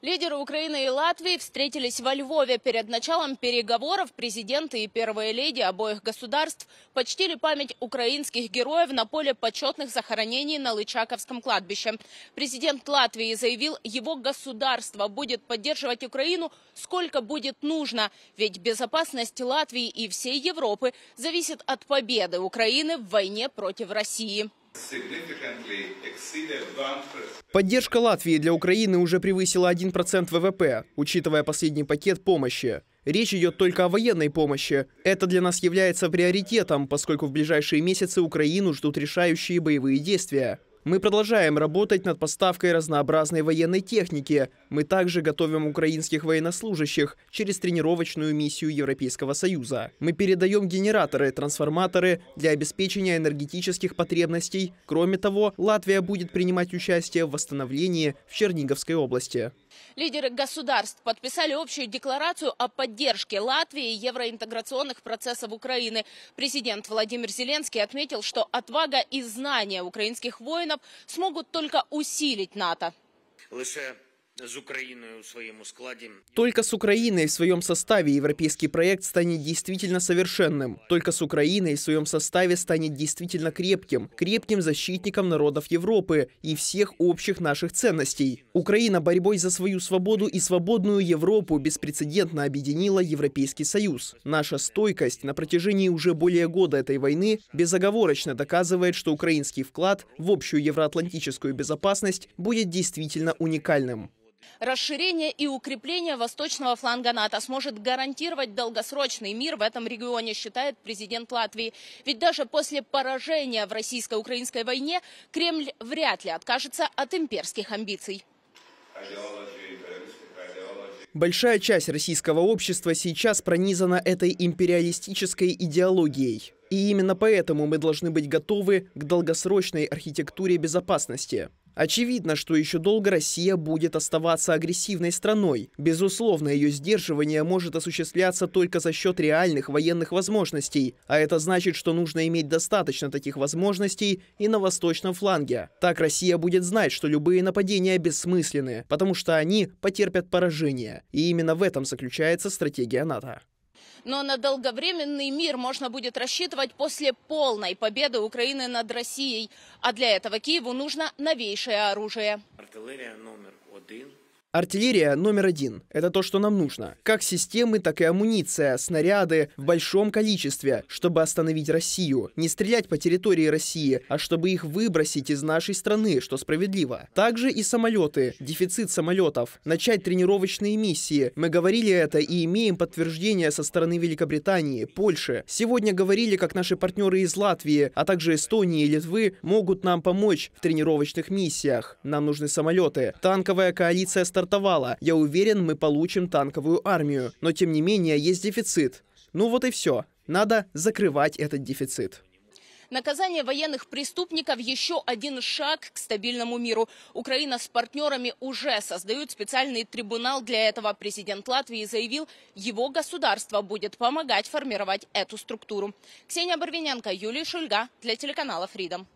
Лидеры Украины и Латвии встретились во Львове. Перед началом переговоров президенты и первые леди обоих государств почтили память украинских героев на поле почетных захоронений на Лычаковском кладбище. Президент Латвии заявил, его государство будет поддерживать Украину сколько будет нужно, ведь безопасность Латвии и всей Европы зависит от победы Украины в войне против России. Поддержка Латвии для Украины уже превысила 1% ВВП, учитывая последний пакет помощи. Речь идет только о военной помощи. Это для нас является приоритетом, поскольку в ближайшие месяцы Украину ждут решающие боевые действия. Мы продолжаем работать над поставкой разнообразной военной техники. Мы также готовим украинских военнослужащих через тренировочную миссию Европейского Союза. Мы передаем генераторы, трансформаторы для обеспечения энергетических потребностей. Кроме того, Латвия будет принимать участие в восстановлении в Черниговской области. Лидеры государств подписали общую декларацию о поддержке Латвии и евроинтеграционных процессов Украины. Президент Владимир Зеленский отметил, что отвага и знания украинских воинов смогут только усилить НАТО. Лише только с Украиной в своем составе европейский проект станет действительно совершенным. Только с Украиной в своем составе станет действительно крепким, крепким защитником народов Европы и всех общих наших ценностей. Украина борьбой за свою свободу и свободную Европу беспрецедентно объединила Европейский Союз. Наша стойкость на протяжении уже более года этой войны безоговорочно доказывает, что украинский вклад в общую евроатлантическую безопасность будет действительно уникальным расширение и укрепление восточного фланга НАТО сможет гарантировать долгосрочный мир в этом регионе, считает президент Латвии. Ведь даже после поражения в российско-украинской войне Кремль вряд ли откажется от имперских амбиций. Большая часть российского общества сейчас пронизана этой империалистической идеологией. И именно поэтому мы должны быть готовы к долгосрочной архитектуре безопасности. Очевидно, что еще долго Россия будет оставаться агрессивной страной. Безусловно, ее сдерживание может осуществляться только за счет реальных военных возможностей, а это значит, что нужно иметь достаточно таких возможностей и на восточном фланге. Так Россия будет знать, что любые нападения бессмысленны, потому что они потерпят поражение. И именно в этом заключается стратегия НАТО но на долговременный мир можно будет рассчитывать после полной победы Украины над Россией. А для этого Киеву нужно новейшее оружие. Артиллерия номер один – Артиллерия номер один – это то, что нам нужно. Как системы, так и амуниция, снаряды в большом количестве, чтобы остановить Россию. Не стрелять по территории России, а чтобы их выбросить из нашей страны, что справедливо. Также и самолеты, дефицит самолетов, начать тренировочные миссии. Мы говорили это и имеем подтверждение со стороны Великобритании, Польши. Сегодня говорили, как наши партнеры из Латвии, а также Эстонии и Литвы могут нам помочь в тренировочных миссиях. Нам нужны самолеты. Танковая коалиция стартовала. Я уверен, мы получим танковую армию. Но тем не менее, есть дефицит. Ну вот и все. Надо закрывать этот дефицит. Наказание военных преступников – еще один шаг к стабильному миру. Украина с партнерами уже создают специальный трибунал для этого. Президент Латвии заявил, его государство будет помогать формировать эту структуру. Ксения Барвиненко, Юлия Шульга для телеканала Freedom.